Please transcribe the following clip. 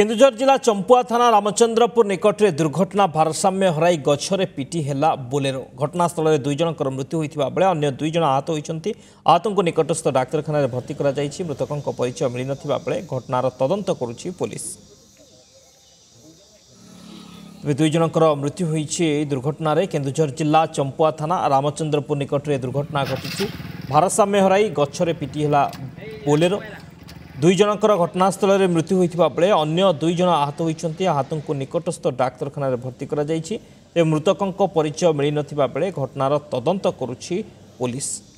কেন্দুঝর জেলা চম্পুয়া থানা রামচন্দ্রপুর নিকটে দুর্ঘটনা ভারসাম্য হরাই গছরে পিটি হেলা বোলেরো ঘটনাস্থলের দুইজণকর মৃত্যু হয়েছে বেড়ে অন্য দুইজন আহত হয়েছেন আহতঙ্ নিকটস্থ ডাক্তারখানায় ভর্তি করা যাই মৃতকঙ্ক পরিচয় মিলিনথিবা বেড়ে ঘটনার তদন্ত করুছি পুলিশ তবে দুইজণকর মৃত্যু হয়েছে এই দুর্ঘটনায় কেন্দুঝর জেলা চম্পুয়া থানা রামচন্দ্রপুর নিকটে দুর্ঘটনা ঘটিছে ভারসাম্য হরাই গছরে পিটি হেলা বোলেরো ଦୁଇ ଜଣଙ୍କର ଘଟଣାସ୍ଥଳରେ ମୃତ୍ୟୁ ହୋଇଥିବା ବେଳେ ଅନ୍ୟ ଦୁଇ ଜଣ ଆହତ ହୋଇଛନ୍ତି ଆହତଙ୍କୁ ନିକଟସ୍ଥ ଡାକ୍ତରଖାନାରେ ଭର୍ତ୍ତି କରାଯାଇଛି ଏ ମୃତକଙ୍କ ପରିଚୟ ମିଳିନଥିବା ବେଳେ ଘଟଣାର ତଦନ୍ତ କରୁଛି ପୋଲିସ